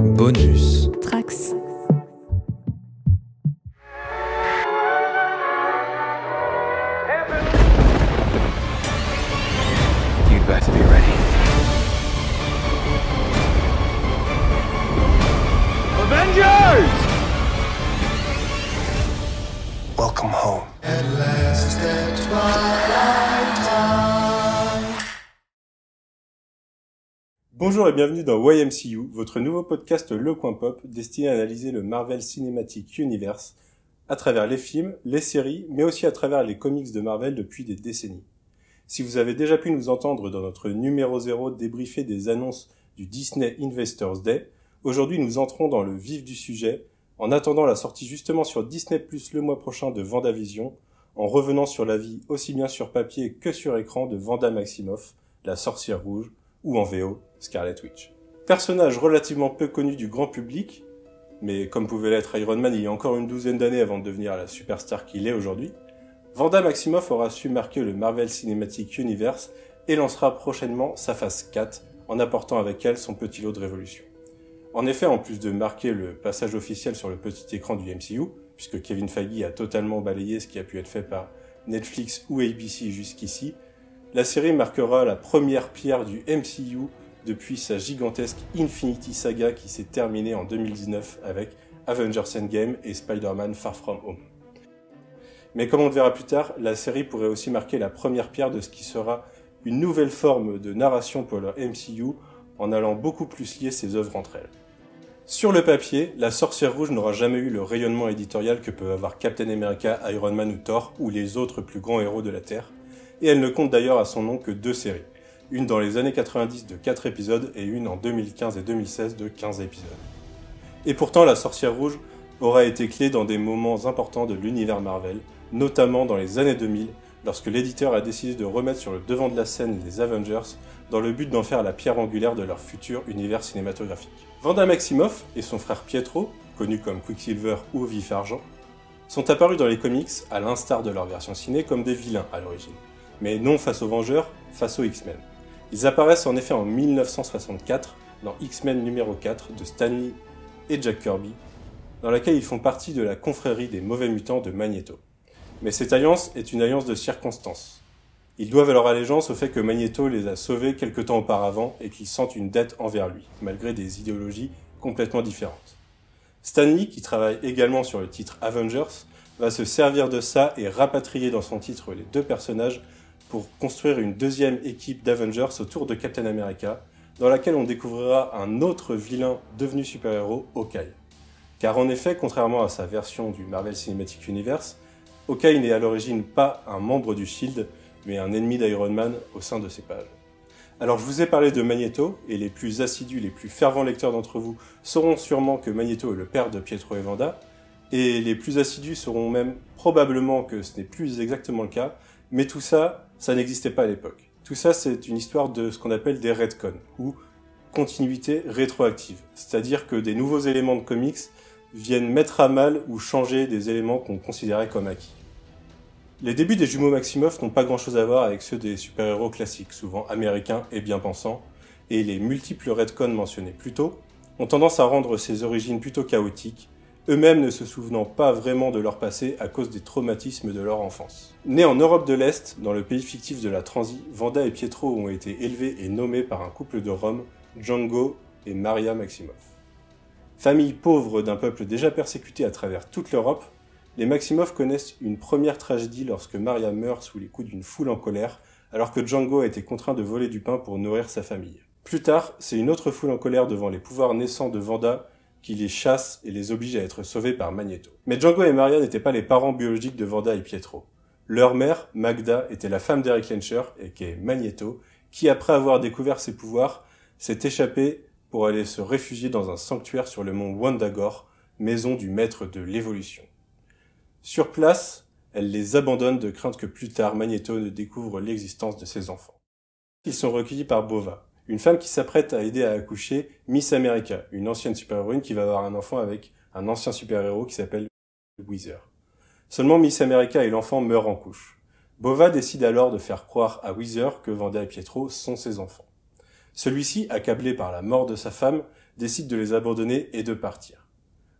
Bonus. Trax. you better be ready. Avengers! Welcome home. At last, at twilight time. Bonjour et bienvenue dans YMCU, votre nouveau podcast Le Coin Pop, destiné à analyser le Marvel Cinematic Universe à travers les films, les séries, mais aussi à travers les comics de Marvel depuis des décennies. Si vous avez déjà pu nous entendre dans notre numéro 0 débriefer des annonces du Disney Investors Day, aujourd'hui nous entrons dans le vif du sujet, en attendant la sortie justement sur Disney Plus le mois prochain de Vendavision, en revenant sur la vie aussi bien sur papier que sur écran de Vanda Maximoff, la sorcière rouge, ou en VO, Scarlet Witch. Personnage relativement peu connu du grand public, mais comme pouvait l'être Iron Man il y a encore une douzaine d'années avant de devenir la superstar qu'il est aujourd'hui, Vanda Maximoff aura su marquer le Marvel Cinematic Universe et lancera prochainement sa phase 4 en apportant avec elle son petit lot de révolution. En effet, en plus de marquer le passage officiel sur le petit écran du MCU, puisque Kevin Feige a totalement balayé ce qui a pu être fait par Netflix ou ABC jusqu'ici, la série marquera la première pierre du MCU depuis sa gigantesque Infinity Saga qui s'est terminée en 2019 avec Avengers Endgame et Spider-Man Far From Home. Mais comme on le verra plus tard, la série pourrait aussi marquer la première pierre de ce qui sera une nouvelle forme de narration pour leur MCU en allant beaucoup plus lier ses œuvres entre elles. Sur le papier, la Sorcière Rouge n'aura jamais eu le rayonnement éditorial que peut avoir Captain America, Iron Man ou Thor ou les autres plus grands héros de la Terre et elle ne compte d'ailleurs à son nom que deux séries, une dans les années 90 de 4 épisodes et une en 2015 et 2016 de 15 épisodes. Et pourtant, la sorcière rouge aura été clé dans des moments importants de l'univers Marvel, notamment dans les années 2000, lorsque l'éditeur a décidé de remettre sur le devant de la scène les Avengers dans le but d'en faire la pierre angulaire de leur futur univers cinématographique. Vanda Maximoff et son frère Pietro, connus comme Quicksilver ou Vif Argent, sont apparus dans les comics, à l'instar de leur version ciné, comme des vilains à l'origine mais non face aux Vengeurs, face aux X-Men. Ils apparaissent en effet en 1964 dans X-Men numéro 4 de Stanley et Jack Kirby, dans laquelle ils font partie de la confrérie des mauvais mutants de Magneto. Mais cette alliance est une alliance de circonstances. Ils doivent leur allégeance au fait que Magneto les a sauvés quelque temps auparavant et qu'ils sentent une dette envers lui, malgré des idéologies complètement différentes. Stanley, qui travaille également sur le titre Avengers, va se servir de ça et rapatrier dans son titre les deux personnages pour construire une deuxième équipe d'Avengers autour de Captain America, dans laquelle on découvrira un autre vilain devenu super-héros, Hawkeye. Car en effet, contrairement à sa version du Marvel Cinematic Universe, Hawkeye n'est à l'origine pas un membre du Shield, mais un ennemi d'Iron Man au sein de ses pages. Alors je vous ai parlé de Magneto, et les plus assidus, les plus fervents lecteurs d'entre vous sauront sûrement que Magneto est le père de Pietro Evanda, et les plus assidus sauront même probablement que ce n'est plus exactement le cas, mais tout ça, ça n'existait pas à l'époque. Tout ça, c'est une histoire de ce qu'on appelle des retcons, ou continuité rétroactive. C'est-à-dire que des nouveaux éléments de comics viennent mettre à mal ou changer des éléments qu'on considérait comme acquis. Les débuts des jumeaux Maximoff n'ont pas grand-chose à voir avec ceux des super-héros classiques, souvent américains et bien pensants, et les multiples retcons mentionnés plus tôt ont tendance à rendre ses origines plutôt chaotiques eux-mêmes ne se souvenant pas vraiment de leur passé à cause des traumatismes de leur enfance. Nés en Europe de l'Est, dans le pays fictif de la Transi, Vanda et Pietro ont été élevés et nommés par un couple de Rome, Django et Maria Maximov. Famille pauvre d'un peuple déjà persécuté à travers toute l'Europe, les Maximov connaissent une première tragédie lorsque Maria meurt sous les coups d'une foule en colère, alors que Django a été contraint de voler du pain pour nourrir sa famille. Plus tard, c'est une autre foule en colère devant les pouvoirs naissants de Vanda qui les chasse et les oblige à être sauvés par Magneto. Mais Django et Maria n'étaient pas les parents biologiques de Vanda et Pietro. Leur mère, Magda, était la femme d'Eric Lencher, et qui Magneto, qui, après avoir découvert ses pouvoirs, s'est échappé pour aller se réfugier dans un sanctuaire sur le mont Wandagore, maison du maître de l'évolution. Sur place, elle les abandonne de crainte que plus tard Magneto ne découvre l'existence de ses enfants. Ils sont recueillis par Bova, une femme qui s'apprête à aider à accoucher Miss America, une ancienne super-héroïne qui va avoir un enfant avec un ancien super-héros qui s'appelle Weezer. Seulement Miss America et l'enfant meurent en couche. Bova décide alors de faire croire à Weezer que Vanda et Pietro sont ses enfants. Celui-ci, accablé par la mort de sa femme, décide de les abandonner et de partir.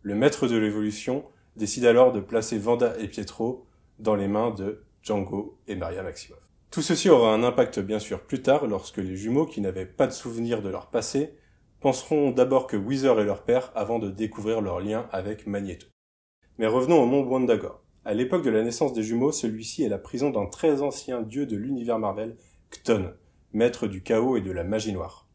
Le maître de l'évolution décide alors de placer Vanda et Pietro dans les mains de Django et Maria Maximoff. Tout ceci aura un impact bien sûr plus tard lorsque les jumeaux qui n'avaient pas de souvenir de leur passé penseront d'abord que Weezer est leur père avant de découvrir leur lien avec Magneto. Mais revenons au mont Wandagor. À l'époque de la naissance des jumeaux, celui-ci est la prison d'un très ancien dieu de l'univers Marvel, Kton, maître du chaos et de la magie noire.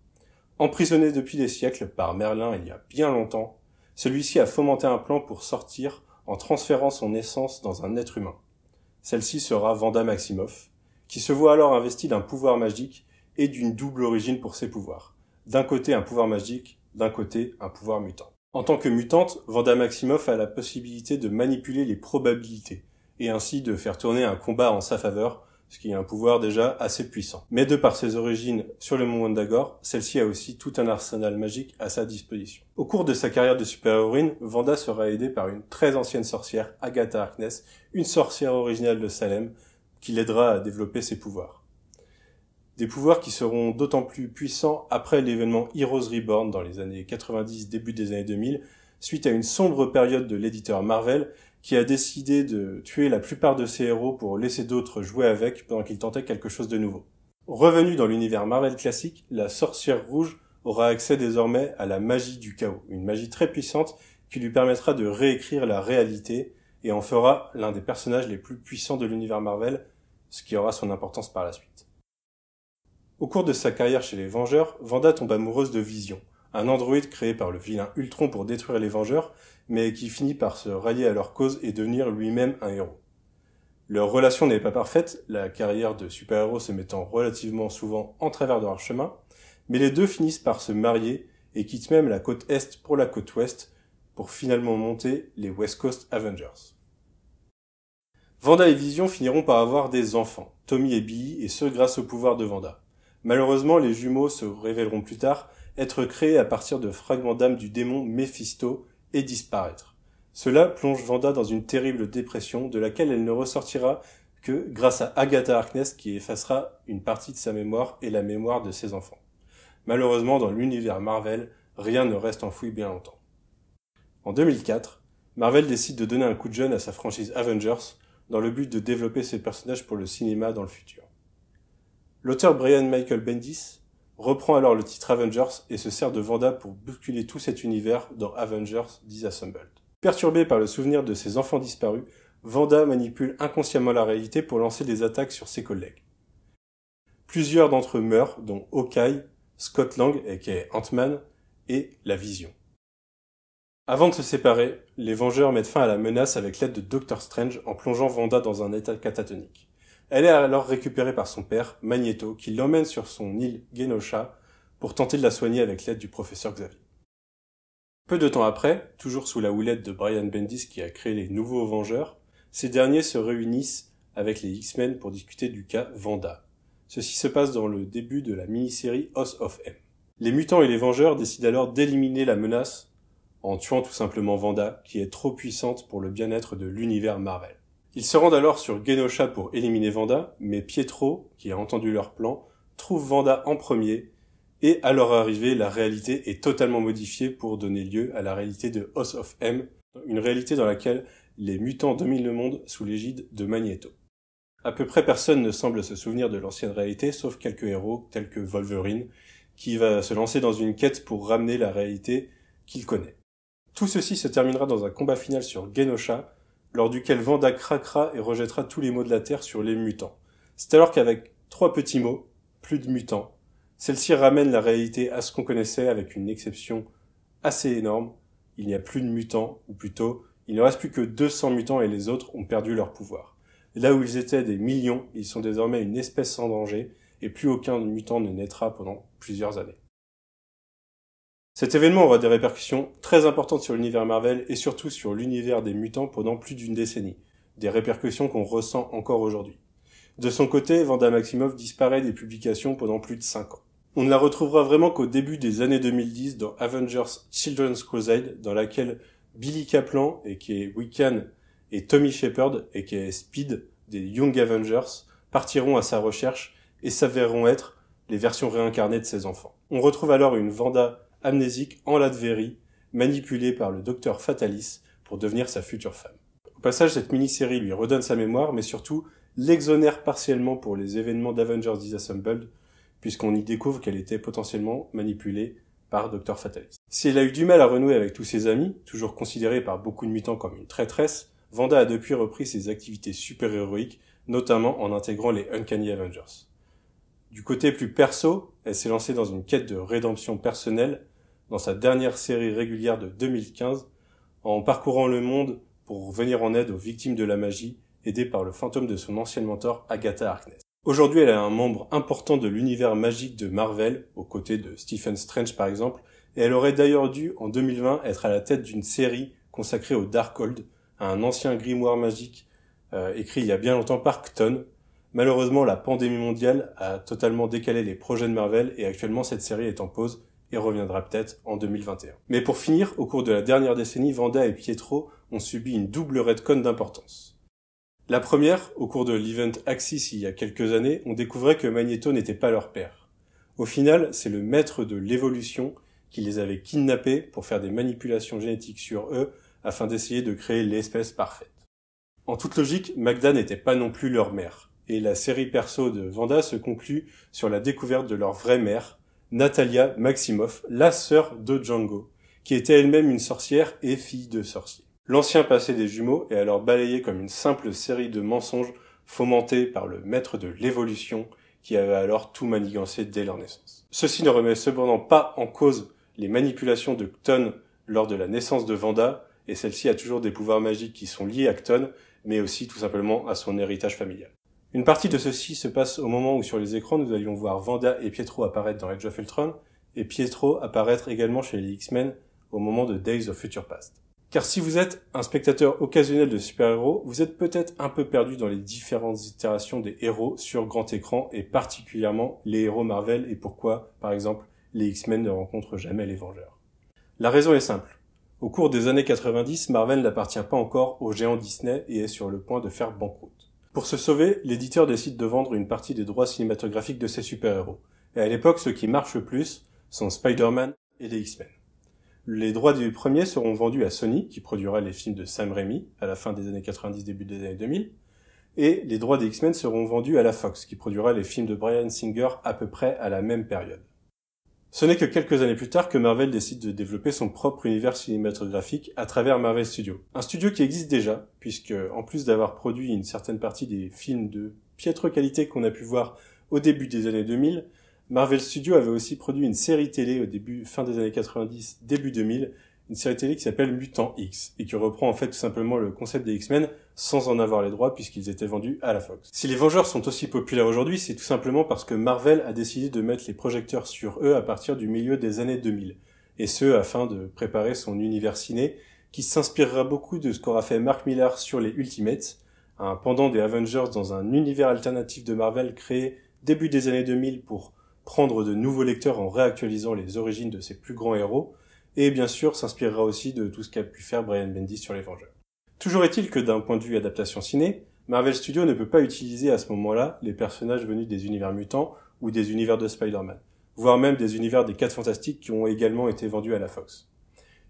Emprisonné depuis des siècles par Merlin il y a bien longtemps, celui-ci a fomenté un plan pour sortir en transférant son essence dans un être humain. Celle-ci sera Vanda Maximoff, qui se voit alors investi d'un pouvoir magique et d'une double origine pour ses pouvoirs. D'un côté un pouvoir magique, d'un côté un pouvoir mutant. En tant que mutante, Vanda Maximoff a la possibilité de manipuler les probabilités, et ainsi de faire tourner un combat en sa faveur, ce qui est un pouvoir déjà assez puissant. Mais de par ses origines sur le monde d'Agor, celle-ci a aussi tout un arsenal magique à sa disposition. Au cours de sa carrière de super-héroïne, Vanda sera aidée par une très ancienne sorcière, Agatha Harkness, une sorcière originale de Salem, qui l'aidera à développer ses pouvoirs. Des pouvoirs qui seront d'autant plus puissants après l'événement Heroes Reborn dans les années 90, début des années 2000, suite à une sombre période de l'éditeur Marvel qui a décidé de tuer la plupart de ses héros pour laisser d'autres jouer avec pendant qu'il tentait quelque chose de nouveau. Revenu dans l'univers Marvel classique, la sorcière rouge aura accès désormais à la magie du chaos, une magie très puissante qui lui permettra de réécrire la réalité et en fera l'un des personnages les plus puissants de l'univers Marvel ce qui aura son importance par la suite. Au cours de sa carrière chez les Vengeurs, Vanda tombe amoureuse de Vision, un androïde créé par le vilain Ultron pour détruire les Vengeurs, mais qui finit par se rallier à leur cause et devenir lui-même un héros. Leur relation n'est pas parfaite, la carrière de super-héros se mettant relativement souvent en travers de leur chemin, mais les deux finissent par se marier et quittent même la côte Est pour la côte Ouest pour finalement monter les West Coast Avengers. Vanda et Vision finiront par avoir des enfants, Tommy et Billy, et ce grâce au pouvoir de Vanda. Malheureusement, les jumeaux se révéleront plus tard être créés à partir de fragments d'âme du démon Mephisto et disparaître. Cela plonge Vanda dans une terrible dépression de laquelle elle ne ressortira que grâce à Agatha Harkness qui effacera une partie de sa mémoire et la mémoire de ses enfants. Malheureusement, dans l'univers Marvel, rien ne reste enfoui bien longtemps. En 2004, Marvel décide de donner un coup de jeune à sa franchise Avengers dans le but de développer ses personnages pour le cinéma dans le futur. L'auteur Brian Michael Bendis reprend alors le titre Avengers et se sert de Vanda pour bousculer tout cet univers dans Avengers Disassembled. Perturbé par le souvenir de ses enfants disparus, Vanda manipule inconsciemment la réalité pour lancer des attaques sur ses collègues. Plusieurs d'entre eux meurent, dont Hawkeye, Scott Lang, aka Ant-Man, et La Vision. Avant de se séparer, les Vengeurs mettent fin à la menace avec l'aide de Doctor Strange en plongeant Vanda dans un état catatonique. Elle est alors récupérée par son père, Magneto, qui l'emmène sur son île Genosha pour tenter de la soigner avec l'aide du professeur Xavier. Peu de temps après, toujours sous la houlette de Brian Bendis qui a créé les nouveaux Vengeurs, ces derniers se réunissent avec les X-Men pour discuter du cas Vanda. Ceci se passe dans le début de la mini-série House of M. Les mutants et les Vengeurs décident alors d'éliminer la menace en tuant tout simplement Vanda, qui est trop puissante pour le bien-être de l'univers Marvel. Ils se rendent alors sur Genosha pour éliminer Vanda, mais Pietro, qui a entendu leur plan, trouve Vanda en premier, et à leur arrivée, la réalité est totalement modifiée pour donner lieu à la réalité de House of M, une réalité dans laquelle les mutants dominent le monde sous l'égide de Magneto. À peu près personne ne semble se souvenir de l'ancienne réalité, sauf quelques héros tels que Wolverine, qui va se lancer dans une quête pour ramener la réalité qu'il connaît. Tout ceci se terminera dans un combat final sur Genosha, lors duquel Vanda craquera et rejettera tous les maux de la Terre sur les mutants. C'est alors qu'avec trois petits mots, plus de mutants, celle-ci ramène la réalité à ce qu'on connaissait avec une exception assez énorme. Il n'y a plus de mutants, ou plutôt, il ne reste plus que 200 mutants et les autres ont perdu leur pouvoir. Là où ils étaient des millions, ils sont désormais une espèce sans danger et plus aucun mutant ne naîtra pendant plusieurs années. Cet événement aura des répercussions très importantes sur l'univers Marvel et surtout sur l'univers des mutants pendant plus d'une décennie, des répercussions qu'on ressent encore aujourd'hui. De son côté, Vanda Maximov disparaît des publications pendant plus de 5 ans. On ne la retrouvera vraiment qu'au début des années 2010 dans Avengers Children's Crusade, dans laquelle Billy Kaplan, et qui est Wiccan, et Tommy Shepard, et qui est Speed, des Young Avengers, partiront à sa recherche et s'avéreront être les versions réincarnées de ses enfants. On retrouve alors une Vanda amnésique en Latverie, manipulée par le docteur Fatalis pour devenir sa future femme. Au passage, cette mini-série lui redonne sa mémoire, mais surtout l'exonère partiellement pour les événements d'Avengers Disassembled, puisqu'on y découvre qu'elle était potentiellement manipulée par Docteur Fatalis. Si elle a eu du mal à renouer avec tous ses amis, toujours considérée par beaucoup de mutants comme une traîtresse, Vanda a depuis repris ses activités super-héroïques, notamment en intégrant les Uncanny Avengers. Du côté plus perso, elle s'est lancée dans une quête de rédemption personnelle dans sa dernière série régulière de 2015 en parcourant le monde pour venir en aide aux victimes de la magie, aidée par le fantôme de son ancien mentor Agatha Harkness. Aujourd'hui, elle est un membre important de l'univers magique de Marvel, aux côtés de Stephen Strange par exemple, et elle aurait d'ailleurs dû, en 2020, être à la tête d'une série consacrée au Darkhold, à un ancien grimoire magique euh, écrit il y a bien longtemps par Cton. Malheureusement, la pandémie mondiale a totalement décalé les projets de Marvel et actuellement cette série est en pause et reviendra peut-être en 2021. Mais pour finir, au cours de la dernière décennie, Vanda et Pietro ont subi une double redcon d'importance. La première, au cours de l'event Axis il y a quelques années, on découvrait que Magneto n'était pas leur père. Au final, c'est le maître de l'évolution qui les avait kidnappés pour faire des manipulations génétiques sur eux afin d'essayer de créer l'espèce parfaite. En toute logique, Magda n'était pas non plus leur mère, et la série perso de Vanda se conclut sur la découverte de leur vraie mère, Natalia Maximoff, la sœur de Django, qui était elle-même une sorcière et fille de sorcier. L'ancien passé des jumeaux est alors balayé comme une simple série de mensonges fomentés par le maître de l'évolution qui avait alors tout manigancé dès leur naissance. Ceci ne remet cependant pas en cause les manipulations de Cton lors de la naissance de Vanda, et celle-ci a toujours des pouvoirs magiques qui sont liés à Cton, mais aussi tout simplement à son héritage familial. Une partie de ceci se passe au moment où sur les écrans nous allions voir Vanda et Pietro apparaître dans Age of Ultron, et Pietro apparaître également chez les X-Men au moment de Days of Future Past. Car si vous êtes un spectateur occasionnel de super-héros, vous êtes peut-être un peu perdu dans les différentes itérations des héros sur grand écran et particulièrement les héros Marvel et pourquoi, par exemple, les X-Men ne rencontrent jamais les Vengeurs. La raison est simple. Au cours des années 90, Marvel n'appartient pas encore aux géants Disney et est sur le point de faire banqueroute. Pour se sauver, l'éditeur décide de vendre une partie des droits cinématographiques de ses super-héros. Et à l'époque, ceux qui marchent le plus sont Spider-Man et les X-Men. Les droits du premier seront vendus à Sony, qui produira les films de Sam Raimi à la fin des années 90, début des années 2000, et les droits des X-Men seront vendus à la Fox, qui produira les films de Brian Singer à peu près à la même période. Ce n'est que quelques années plus tard que Marvel décide de développer son propre univers cinématographique à travers Marvel Studios. Un studio qui existe déjà, puisque en plus d'avoir produit une certaine partie des films de piètre qualité qu'on a pu voir au début des années 2000, Marvel Studios avait aussi produit une série télé au début, fin des années 90, début 2000, une série télé qui s'appelle Mutant X et qui reprend en fait tout simplement le concept des X-Men sans en avoir les droits puisqu'ils étaient vendus à la Fox. Si les Vengeurs sont aussi populaires aujourd'hui, c'est tout simplement parce que Marvel a décidé de mettre les projecteurs sur eux à partir du milieu des années 2000 et ce afin de préparer son univers ciné qui s'inspirera beaucoup de ce qu'aura fait Mark Millar sur les Ultimates, un pendant des Avengers dans un univers alternatif de Marvel créé début des années 2000 pour prendre de nouveaux lecteurs en réactualisant les origines de ses plus grands héros et bien sûr s'inspirera aussi de tout ce qu'a pu faire Brian Bendy sur Les Vengeurs. Toujours est-il que d'un point de vue adaptation ciné, Marvel Studios ne peut pas utiliser à ce moment-là les personnages venus des univers mutants ou des univers de Spider-Man, voire même des univers des 4 Fantastiques qui ont également été vendus à la Fox.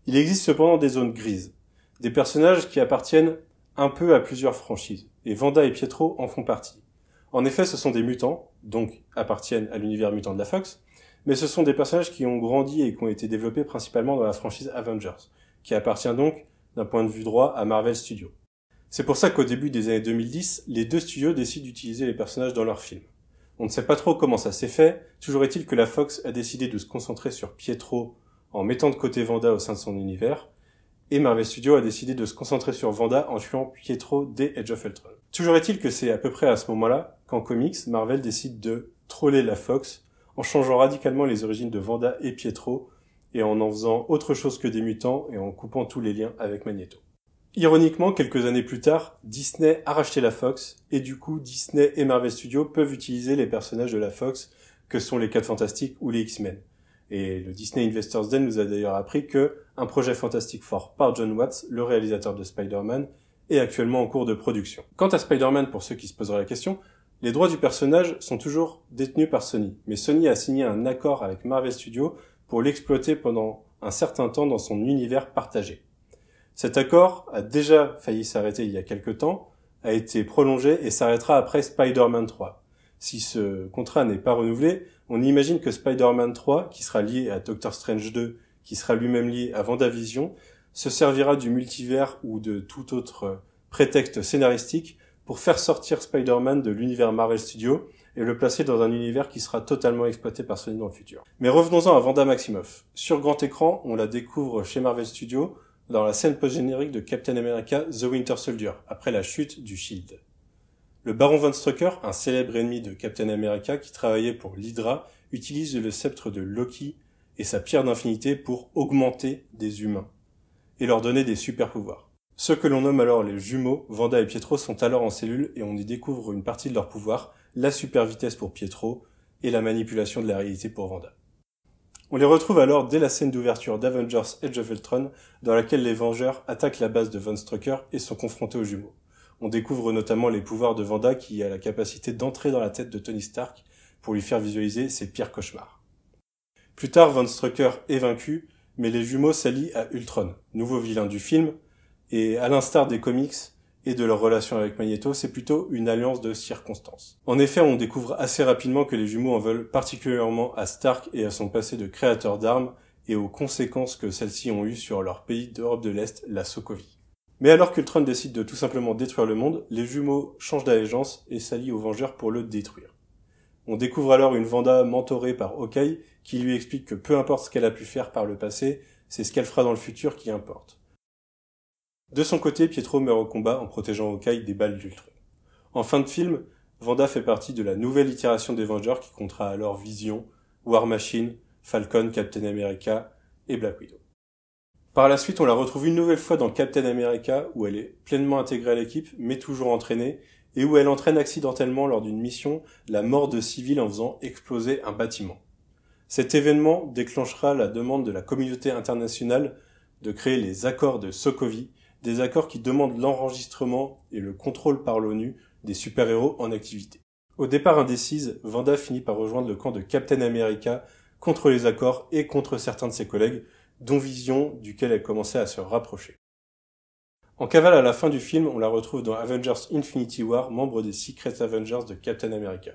Il existe cependant des zones grises, des personnages qui appartiennent un peu à plusieurs franchises, et Vanda et Pietro en font partie. En effet, ce sont des mutants, donc appartiennent à l'univers mutant de la Fox, mais ce sont des personnages qui ont grandi et qui ont été développés principalement dans la franchise Avengers, qui appartient donc, d'un point de vue droit, à Marvel Studios. C'est pour ça qu'au début des années 2010, les deux studios décident d'utiliser les personnages dans leurs films. On ne sait pas trop comment ça s'est fait, toujours est-il que la Fox a décidé de se concentrer sur Pietro en mettant de côté Vanda au sein de son univers, et Marvel Studios a décidé de se concentrer sur Vanda en tuant Pietro des Edge of Ultron. Toujours est-il que c'est à peu près à ce moment-là qu'en comics, Marvel décide de troller la Fox en changeant radicalement les origines de Vanda et Pietro, et en en faisant autre chose que des mutants et en coupant tous les liens avec Magneto. Ironiquement, quelques années plus tard, Disney a racheté la Fox, et du coup, Disney et Marvel Studios peuvent utiliser les personnages de la Fox, que sont les 4 Fantastiques ou les X-Men. Et le Disney Investors Day nous a d'ailleurs appris que un projet fantastique fort par John Watts, le réalisateur de Spider-Man, est actuellement en cours de production. Quant à Spider-Man, pour ceux qui se poseraient la question, les droits du personnage sont toujours détenus par Sony, mais Sony a signé un accord avec Marvel Studios pour l'exploiter pendant un certain temps dans son univers partagé. Cet accord a déjà failli s'arrêter il y a quelque temps, a été prolongé et s'arrêtera après Spider-Man 3. Si ce contrat n'est pas renouvelé, on imagine que Spider-Man 3, qui sera lié à Doctor Strange 2, qui sera lui-même lié à Vendavision, se servira du multivers ou de tout autre prétexte scénaristique pour faire sortir Spider-Man de l'univers Marvel Studios et le placer dans un univers qui sera totalement exploité par Sony dans le futur. Mais revenons-en à Vanda Maximoff. Sur grand écran, on la découvre chez Marvel Studios dans la scène post-générique de Captain America The Winter Soldier, après la chute du Shield. Le baron Von Strucker, un célèbre ennemi de Captain America qui travaillait pour l'Hydra, utilise le sceptre de Loki et sa pierre d'infinité pour augmenter des humains et leur donner des super pouvoirs. Ceux que l'on nomme alors les jumeaux, Vanda et Pietro, sont alors en cellule et on y découvre une partie de leur pouvoir, la super vitesse pour Pietro et la manipulation de la réalité pour Vanda. On les retrouve alors dès la scène d'ouverture d'Avengers Edge of Ultron, dans laquelle les Vengeurs attaquent la base de Von Strucker et sont confrontés aux jumeaux. On découvre notamment les pouvoirs de Vanda qui a la capacité d'entrer dans la tête de Tony Stark pour lui faire visualiser ses pires cauchemars. Plus tard, Von Strucker est vaincu, mais les jumeaux s'allient à Ultron, nouveau vilain du film, et à l'instar des comics et de leur relation avec Magneto, c'est plutôt une alliance de circonstances. En effet, on découvre assez rapidement que les jumeaux en veulent particulièrement à Stark et à son passé de créateur d'armes et aux conséquences que celles-ci ont eues sur leur pays d'Europe de l'Est, la Sokovie. Mais alors qu'Ultron décide de tout simplement détruire le monde, les jumeaux changent d'allégeance et s'allient aux Vengeurs pour le détruire. On découvre alors une Vanda mentorée par Hawkeye qui lui explique que peu importe ce qu'elle a pu faire par le passé, c'est ce qu'elle fera dans le futur qui importe. De son côté, Pietro meurt au combat en protégeant Hawkeye des balles d'Ultron. En fin de film, Vanda fait partie de la nouvelle itération d'Avengers qui comptera alors Vision, War Machine, Falcon, Captain America et Black Widow. Par la suite, on la retrouve une nouvelle fois dans Captain America où elle est pleinement intégrée à l'équipe mais toujours entraînée et où elle entraîne accidentellement lors d'une mission la mort de civils en faisant exploser un bâtiment. Cet événement déclenchera la demande de la communauté internationale de créer les accords de Sokovie des accords qui demandent l'enregistrement et le contrôle par l'ONU des super-héros en activité. Au départ indécise, Vanda finit par rejoindre le camp de Captain America contre les accords et contre certains de ses collègues, dont Vision, duquel elle commençait à se rapprocher. En cavale à la fin du film, on la retrouve dans Avengers Infinity War, membre des Secret Avengers de Captain America.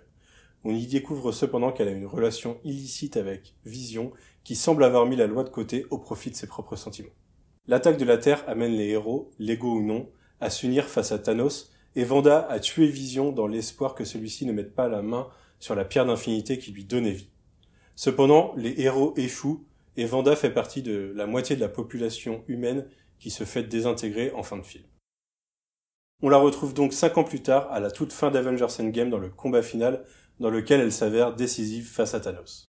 On y découvre cependant qu'elle a une relation illicite avec Vision, qui semble avoir mis la loi de côté au profit de ses propres sentiments. L'attaque de la Terre amène les héros, légaux ou non, à s'unir face à Thanos, et Vanda a tué Vision dans l'espoir que celui-ci ne mette pas la main sur la pierre d'infinité qui lui donnait vie. Cependant, les héros échouent, et Vanda fait partie de la moitié de la population humaine qui se fait désintégrer en fin de film. On la retrouve donc cinq ans plus tard à la toute fin d'Avengers Endgame dans le combat final dans lequel elle s'avère décisive face à Thanos.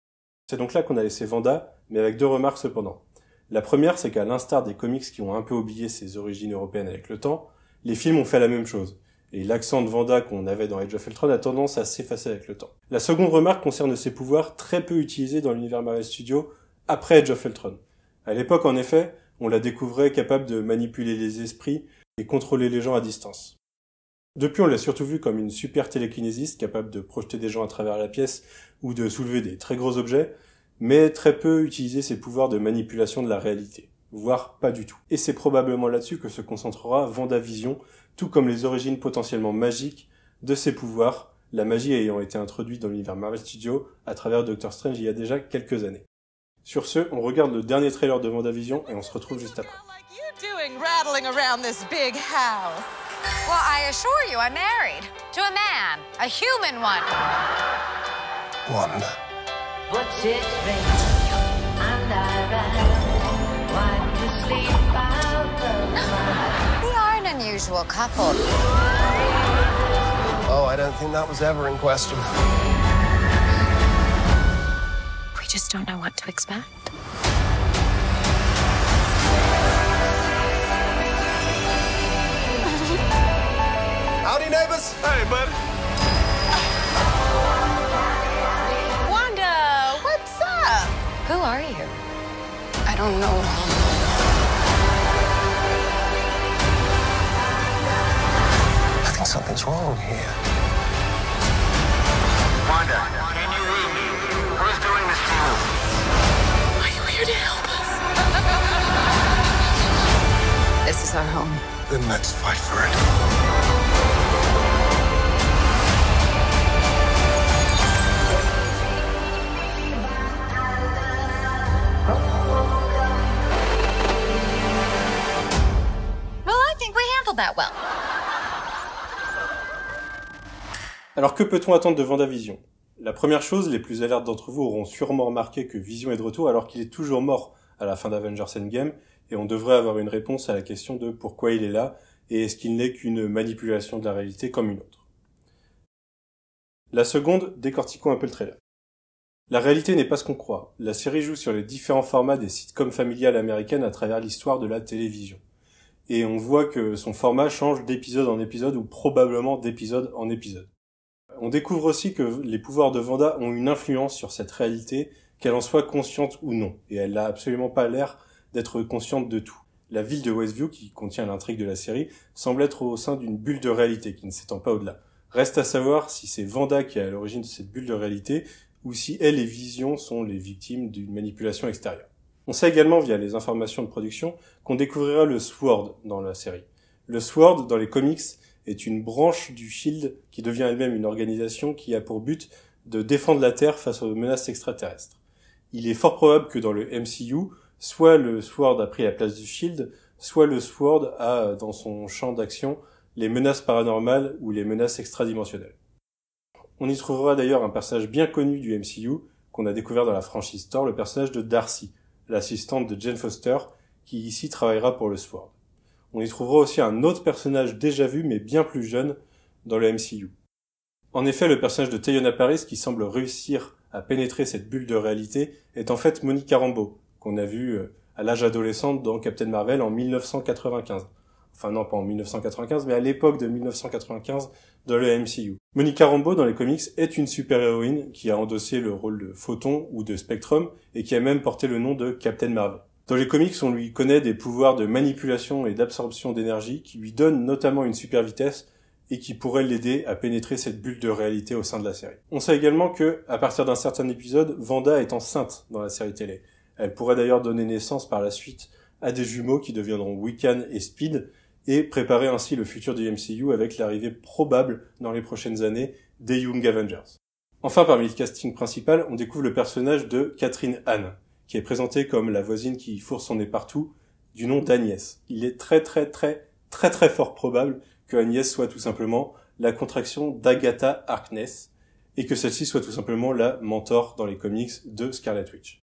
C'est donc là qu'on a laissé Vanda, mais avec deux remarques cependant. La première, c'est qu'à l'instar des comics qui ont un peu oublié ses origines européennes avec le temps, les films ont fait la même chose. Et l'accent de Vanda qu'on avait dans Age of Ultron a tendance à s'effacer avec le temps. La seconde remarque concerne ses pouvoirs très peu utilisés dans l'univers Marvel Studios après Age of Ultron. À l'époque, en effet, on la découvrait capable de manipuler les esprits et contrôler les gens à distance. Depuis, on l'a surtout vue comme une super télékinésiste capable de projeter des gens à travers la pièce ou de soulever des très gros objets, mais très peu utiliser ses pouvoirs de manipulation de la réalité, voire pas du tout. Et c'est probablement là-dessus que se concentrera Vandavision, tout comme les origines potentiellement magiques de ses pouvoirs, la magie ayant été introduite dans l'univers Marvel Studios à travers Doctor Strange il y a déjà quelques années. Sur ce, on regarde le dernier trailer de Vandavision, et on se retrouve juste après. Watch They are an unusual couple. Oh, I don't think that was ever in question. We just don't know what to expect. Howdy, neighbors! Hey, bud. here? I don't know, I think something's wrong here. Wanda, can you read me? Who's doing this to you? Are you here to help us? This is our home. Then let's fight for it. Alors que peut-on attendre de Vendavision La première chose, les plus alertes d'entre vous auront sûrement remarqué que Vision est de retour alors qu'il est toujours mort à la fin d'Avengers Endgame, et on devrait avoir une réponse à la question de pourquoi il est là, et est-ce qu'il n'est qu'une manipulation de la réalité comme une autre. La seconde, décortiquons un peu le trailer. La réalité n'est pas ce qu'on croit. La série joue sur les différents formats des sitcoms familiales américaines à travers l'histoire de la télévision. Et on voit que son format change d'épisode en épisode ou probablement d'épisode en épisode. On découvre aussi que les pouvoirs de Vanda ont une influence sur cette réalité, qu'elle en soit consciente ou non, et elle n'a absolument pas l'air d'être consciente de tout. La ville de Westview, qui contient l'intrigue de la série, semble être au sein d'une bulle de réalité qui ne s'étend pas au-delà. Reste à savoir si c'est Vanda qui est à l'origine de cette bulle de réalité, ou si elle et Vision sont les victimes d'une manipulation extérieure. On sait également via les informations de production qu'on découvrira le Sword dans la série. Le Sword, dans les comics, est une branche du Shield qui devient elle-même une organisation qui a pour but de défendre la Terre face aux menaces extraterrestres. Il est fort probable que dans le MCU, soit le Sword a pris la place du Shield, soit le Sword a dans son champ d'action les menaces paranormales ou les menaces extradimensionnelles. On y trouvera d'ailleurs un personnage bien connu du MCU qu'on a découvert dans la franchise Thor, le personnage de Darcy, l'assistante de Jane Foster, qui ici travaillera pour le Sword. On y trouvera aussi un autre personnage déjà vu mais bien plus jeune dans le MCU. En effet, le personnage de tayona Paris qui semble réussir à pénétrer cette bulle de réalité est en fait Monica Rambeau, qu'on a vue euh, à l'âge adolescent dans Captain Marvel en 1995. Enfin non, pas en 1995, mais à l'époque de 1995 dans le MCU. Monica Rambeau dans les comics est une super-héroïne qui a endossé le rôle de Photon ou de Spectrum et qui a même porté le nom de Captain Marvel. Dans les comics, on lui connaît des pouvoirs de manipulation et d'absorption d'énergie qui lui donnent notamment une super vitesse et qui pourraient l'aider à pénétrer cette bulle de réalité au sein de la série. On sait également que, à partir d'un certain épisode, Vanda est enceinte dans la série télé. Elle pourrait d'ailleurs donner naissance par la suite à des jumeaux qui deviendront Wiccan et Speed et préparer ainsi le futur du MCU avec l'arrivée probable dans les prochaines années des Young Avengers. Enfin, parmi le casting principal, on découvre le personnage de Catherine Anne qui est présentée comme la voisine qui fourre son nez partout, du nom d'Agnès. Il est très très très très très fort probable que Agnès soit tout simplement la contraction d'Agatha Harkness et que celle-ci soit tout simplement la mentor dans les comics de Scarlet Witch.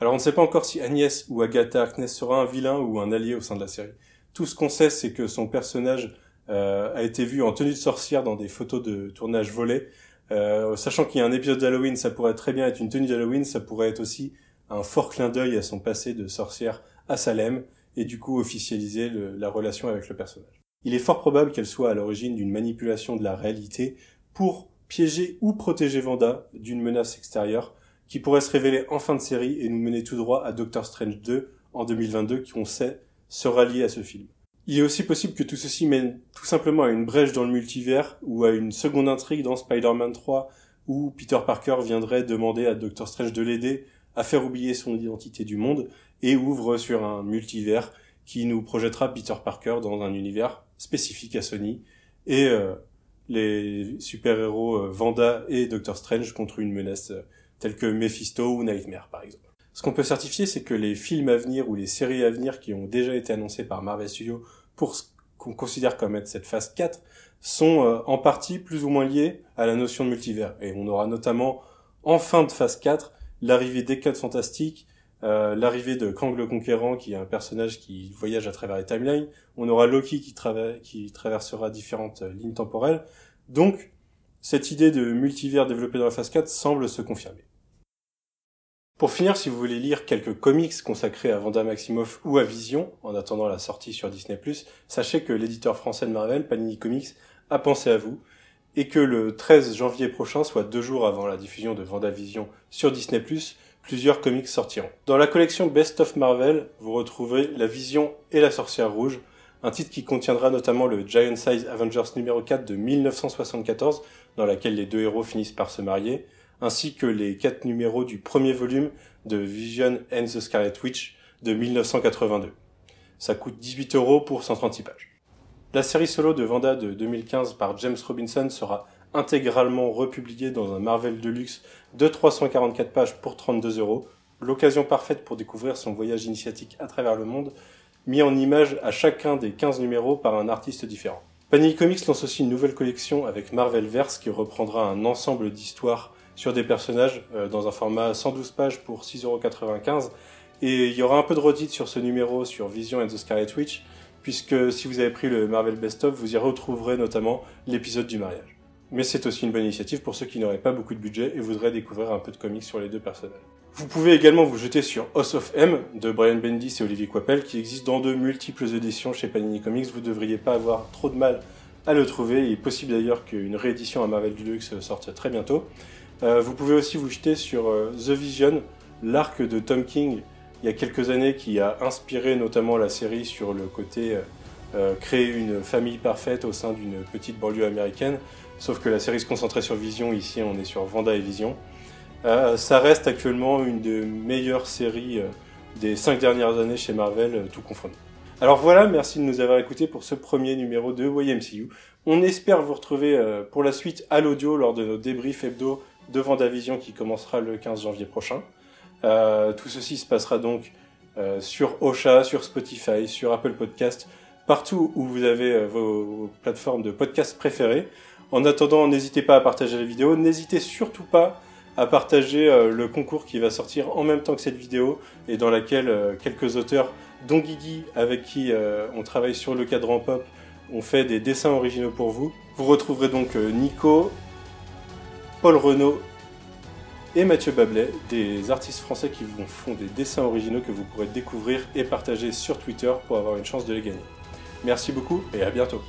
Alors on ne sait pas encore si Agnès ou Agatha Harkness sera un vilain ou un allié au sein de la série. Tout ce qu'on sait, c'est que son personnage euh, a été vu en tenue de sorcière dans des photos de tournage volées. Euh, sachant qu'il y a un épisode d'Halloween, ça pourrait très bien être une tenue d'Halloween, ça pourrait être aussi un fort clin d'œil à son passé de sorcière à Salem et du coup officialiser la relation avec le personnage. Il est fort probable qu'elle soit à l'origine d'une manipulation de la réalité pour piéger ou protéger Vanda d'une menace extérieure qui pourrait se révéler en fin de série et nous mener tout droit à Doctor Strange 2 en 2022 qui on sait sera lié à ce film. Il est aussi possible que tout ceci mène tout simplement à une brèche dans le multivers ou à une seconde intrigue dans Spider-Man 3 où Peter Parker viendrait demander à Doctor Strange de l'aider à faire oublier son identité du monde et ouvre sur un multivers qui nous projettera Peter Parker dans un univers spécifique à Sony et euh, les super-héros euh, Vanda et Doctor Strange contre une menace euh, telle que Mephisto ou Nightmare par exemple. Ce qu'on peut certifier, c'est que les films à venir ou les séries à venir qui ont déjà été annoncées par Marvel Studios pour ce qu'on considère comme être cette phase 4 sont en partie plus ou moins liés à la notion de multivers. Et on aura notamment en fin de phase 4 l'arrivée des quatre fantastiques, euh, l'arrivée de Kang le Conquérant, qui est un personnage qui voyage à travers les timelines. On aura Loki qui, qui traversera différentes euh, lignes temporelles. Donc, cette idée de multivers développée dans la phase 4 semble se confirmer. Pour finir, si vous voulez lire quelques comics consacrés à Vanda Maximoff ou à Vision, en attendant la sortie sur Disney+, sachez que l'éditeur français de Marvel, Panini Comics, a pensé à vous et que le 13 janvier prochain, soit deux jours avant la diffusion de Vendavision sur Disney+, plusieurs comics sortiront. Dans la collection Best of Marvel, vous retrouverez La Vision et la Sorcière Rouge, un titre qui contiendra notamment le Giant Size Avengers numéro 4 de 1974, dans laquelle les deux héros finissent par se marier, ainsi que les quatre numéros du premier volume de Vision and the Scarlet Witch de 1982. Ça coûte 18 euros pour 136 pages. La série solo de Vanda de 2015 par James Robinson sera intégralement republiée dans un Marvel Deluxe de 344 pages pour 32 euros, l'occasion parfaite pour découvrir son voyage initiatique à travers le monde, mis en image à chacun des 15 numéros par un artiste différent. Panini Comics lance aussi une nouvelle collection avec Marvel Verse qui reprendra un ensemble d'histoires sur des personnages euh, dans un format 112 pages pour 6,95€ et il y aura un peu de redites sur ce numéro sur Vision and the Scarlet Witch, puisque si vous avez pris le Marvel Best of, vous y retrouverez notamment l'épisode du mariage. Mais c'est aussi une bonne initiative pour ceux qui n'auraient pas beaucoup de budget et voudraient découvrir un peu de comics sur les deux personnages. Vous pouvez également vous jeter sur House of M de Brian Bendis et Olivier Coipel qui existe dans de multiples éditions chez Panini Comics. Vous ne devriez pas avoir trop de mal à le trouver. Il est possible d'ailleurs qu'une réédition à Marvel Deluxe sorte très bientôt. Euh, vous pouvez aussi vous jeter sur euh, The Vision, l'arc de Tom King il y a quelques années qui a inspiré notamment la série sur le côté euh, euh, créer une famille parfaite au sein d'une petite banlieue américaine. Sauf que la série se concentrait sur Vision, ici on est sur Vanda et Vision. Euh, ça reste actuellement une des meilleures séries des cinq dernières années chez Marvel, tout confondu. Alors voilà, merci de nous avoir écoutés pour ce premier numéro de YMCU. On espère vous retrouver pour la suite à l'audio lors de nos débriefs hebdo de Vision qui commencera le 15 janvier prochain. Euh, tout ceci se passera donc euh, sur Ocha, sur Spotify, sur Apple Podcast, partout où vous avez euh, vos, plateformes de podcast préférées. En attendant, n'hésitez pas à partager la vidéo, n'hésitez surtout pas à partager le concours qui va sortir en même temps que cette vidéo et dans laquelle quelques auteurs, dont Guigui, avec qui on travaille sur le cadran pop, ont fait des dessins originaux pour vous. Vous retrouverez donc Nico, Paul Renault et Mathieu Bablet, des artistes français qui vous font des dessins originaux que vous pourrez découvrir et partager sur Twitter pour avoir une chance de les gagner. Merci beaucoup et à bientôt